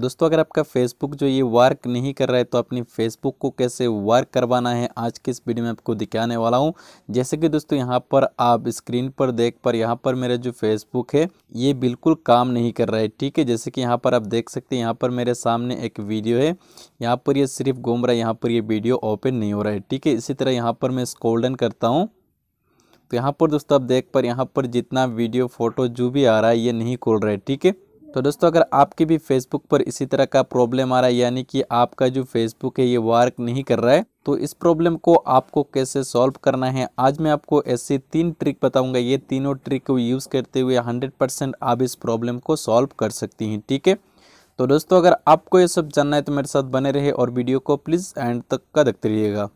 दोस्तों अगर आपका फेसबुक जो ये वर्क नहीं कर रहा है तो अपनी फेसबुक को कैसे वर्क करवाना है आज के इस वीडियो में आपको दिखाने वाला हूँ जैसे कि दोस्तों यहाँ पर आप स्क्रीन पर देख पर यहाँ पर मेरा जो फेसबुक है ये बिल्कुल काम नहीं कर रहा है ठीक है जैसे कि यहाँ पर आप देख सकते हैं यहाँ पर मेरे सामने एक वीडियो है यहाँ पर ये यह सिर्फ घूम रहा है यहाँ पर ये वीडियो ओपन नहीं हो रहा है ठीक है इसी तरह यहाँ पर मैं स्कोल्डन करता हूँ तो यहाँ पर दोस्तों आप देख पर यहाँ पर जितना वीडियो फोटो जो भी आ रहा है ये नहीं खोल रहा है ठीक है तो दोस्तों अगर आपके भी फेसबुक पर इसी तरह का प्रॉब्लम आ रहा है यानी कि आपका जो फेसबुक है ये वर्क नहीं कर रहा है तो इस प्रॉब्लम को आपको कैसे सॉल्व करना है आज मैं आपको ऐसी तीन ट्रिक बताऊंगा ये तीनों ट्रिक को यूज़ करते हुए 100 परसेंट आप इस प्रॉब्लम को सॉल्व कर सकती हैं ठीक है तो दोस्तों अगर आपको ये सब जानना है तो मेरे साथ बने रहे और वीडियो को प्लीज़ एंड तक का देखते रहिएगा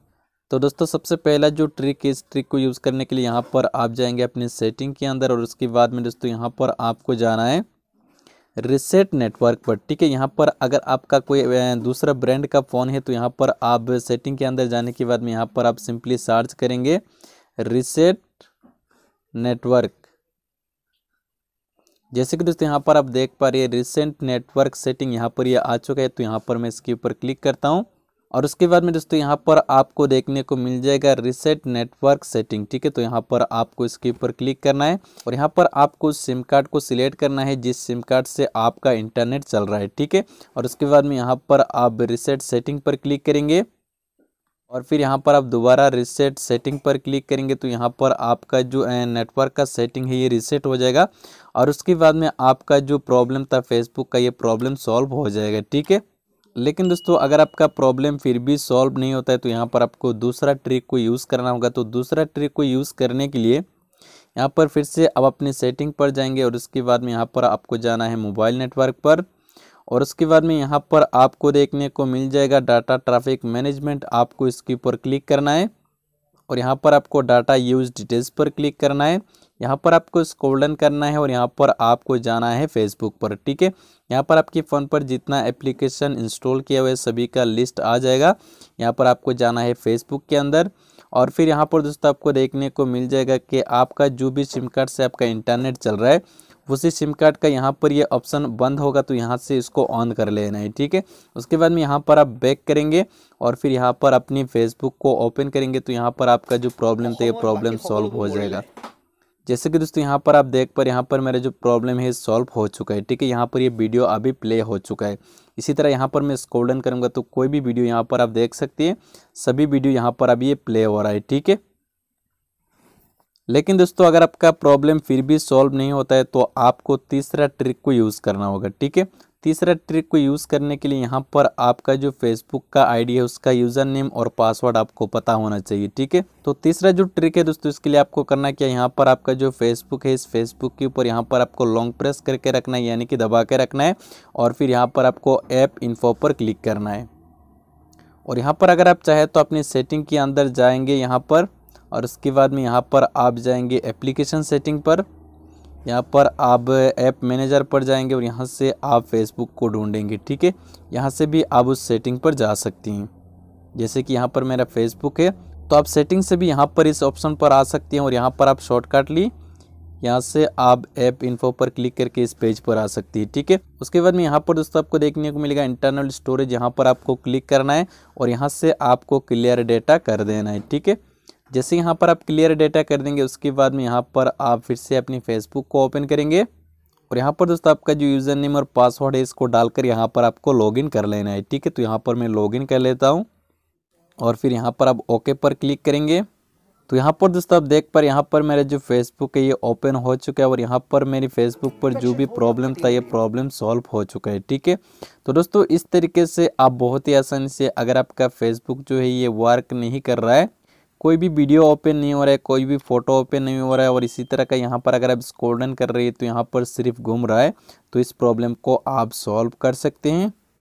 तो दोस्तों सबसे पहला जो ट्रिक है इस ट्रिक को यूज़ करने के लिए यहाँ पर आप जाएंगे अपने सेटिंग के अंदर और उसके बाद में दोस्तों यहाँ पर आपको जाना है रिसेट नेटवर्क पर ठीक है यहाँ पर अगर आपका कोई दूसरा ब्रांड का फ़ोन है तो यहाँ पर आप सेटिंग के अंदर जाने के बाद में यहाँ पर आप सिंपली सर्च करेंगे रिसेट नेटवर्क जैसे कि दोस्तों यहाँ पर आप देख पा रहे हैं रिसेंट नेटवर्क सेटिंग यहाँ पर ये यह आ चुका है तो यहाँ पर मैं इसके ऊपर क्लिक करता हूँ और उसके बाद में दोस्तों यहाँ पर आपको देखने को मिल जाएगा रिसेट नेटवर्क सेटिंग ठीक है तो यहाँ पर आपको इसके ऊपर क्लिक करना है और यहाँ पर आपको सिम कार्ड को सिलेक्ट करना है जिस सिम कार्ड से आपका इंटरनेट चल रहा है ठीक है और उसके बाद में यहाँ पर आप रिसेट सेटिंग पर क्लिक करेंगे और फिर यहाँ पर आप दोबारा रिसेट सेटिंग पर क्लिक करेंगे तो यहाँ पर आपका जो नेटवर्क का सेटिंग है ये रिसेट हो जाएगा और उसके बाद में आपका जो प्रॉब्लम था फेसबुक का ये प्रॉब्लम सॉल्व हो जाएगा ठीक है लेकिन दोस्तों अगर आपका प्रॉब्लम फिर भी सॉल्व नहीं होता है तो यहाँ पर आपको दूसरा ट्रिक को यूज़ करना होगा तो दूसरा ट्रिक को यूज़ करने के लिए यहाँ पर फिर से आप अपने सेटिंग पर जाएंगे और उसके बाद में यहाँ पर आपको जाना है मोबाइल नेटवर्क पर और उसके बाद में यहाँ पर आपको देखने को मिल जाएगा डाटा ट्रैफिक मैनेजमेंट आपको इसके ऊपर क्लिक करना है और यहाँ पर आपको डाटा यूज डिटेल्स पर क्लिक करना है यहाँ पर आपको स्कोल्डन करना है और यहाँ पर आपको जाना है फेसबुक पर ठीक है यहाँ पर आपके फ़ोन पर जितना एप्लीकेशन इंस्टॉल किया हुआ है सभी का लिस्ट आ जाएगा यहाँ पर आपको जाना है फेसबुक के अंदर और फिर यहाँ पर दोस्तों आपको देखने को मिल जाएगा कि आपका जो भी सिम कार्ड से आपका इंटरनेट चल रहा है उसी सिम कार्ड का यहाँ पर ये ऑप्शन बंद होगा तो यहाँ से इसको ऑन कर लेना है ठीक है उसके बाद में यहाँ पर आप बैक करेंगे और फिर यहाँ पर अपनी फेसबुक को ओपन करेंगे तो यहाँ पर आपका जो प्रॉब्लम था ये प्रॉब्लम सॉल्व हो जाएगा जैसे कि दोस्तों यहाँ पर आप देख पर यहाँ पर मेरा जो प्रॉब्लम है सॉल्व हो चुका है ठीक है यहाँ पर ये वीडियो अभी प्ले हो चुका है इसी तरह यहाँ पर मैं स्कोल्डन करूँगा तो कोई भी वीडियो यहाँ पर आप देख सकते हैं सभी वीडियो यहाँ पर अभी ये प्ले हो रहा है ठीक है लेकिन दोस्तों अगर आपका प्रॉब्लम फिर भी सॉल्व नहीं होता है तो आपको तीसरा ट्रिक को यूज़ करना होगा ठीक है तीसरा ट्रिक को यूज़ करने के लिए यहाँ पर आपका जो फेसबुक का आईडी है उसका यूज़र नेम और पासवर्ड आपको पता होना चाहिए ठीक है तो तीसरा जो ट्रिक है दोस्तों इसके लिए आपको करना क्या यहाँ पर आपका जो फेसबुक है इस फेसबुक के ऊपर यहाँ पर आपको लॉन्ग प्रेस करके रखना है यानी कि दबा के रखना है और फिर यहाँ पर आपको ऐप इन्फो पर क्लिक करना है और यहाँ पर अगर आप चाहें तो अपनी सेटिंग के अंदर जाएंगे यहाँ पर और उसके बाद में यहाँ पर आप जाएंगे एप्लीकेशन सेटिंग पर यहाँ पर आप ऐप मैनेजर पर जाएंगे और यहाँ से आप फेसबुक को ढूंढेंगे ठीक है यहाँ से भी आप उस सेटिंग पर जा सकती हैं जैसे कि यहाँ पर मेरा फेसबुक है तो आप सेटिंग से भी यहाँ पर इस ऑप्शन पर आ सकती हैं और यहाँ पर आप शॉर्टकट ली यहाँ से आप ऐप इन्फो पर क्लिक करके इस पेज पर आ सकती है ठीक है उसके बाद में यहाँ पर दोस्तों आपको देखने को मिलेगा इंटरनल स्टोरेज यहाँ पर आपको क्लिक करना है और यहाँ से आपको क्लियर डेटा कर देना है ठीक है जैसे यहाँ पर आप क्लियर डेटा कर देंगे उसके बाद में यहाँ पर आप फिर से अपनी फेसबुक को ओपन करेंगे और यहाँ पर दोस्तों आपका जो यूज़र नेम और पासवर्ड है इसको डालकर यहाँ पर आपको लॉगिन कर लेना है ठीक है तो यहाँ पर मैं लॉगिन कर लेता हूँ और फिर यहाँ पर आप ओके पर क्लिक करेंगे तो यहाँ पर दोस्तों आप देख पर यहाँ पर मेरा जो फेसबुक है ये ओपन हो चुका है और यहाँ पर मेरी फेसबुक पर जो भी प्रॉब्लम था ये प्रॉब्लम सॉल्व हो चुका है ठीक है तो दोस्तों इस तरीके से आप बहुत ही आसानी से अगर आपका फेसबुक जो है ये वर्क नहीं कर रहा है कोई भी वीडियो ओपन नहीं हो रहा है कोई भी फ़ोटो ओपन नहीं हो रहा है और इसी तरह का यहाँ पर अगर आप स्कोर्डन कर रही है तो यहाँ पर सिर्फ घूम रहा है तो इस प्रॉब्लम को आप सॉल्व कर सकते हैं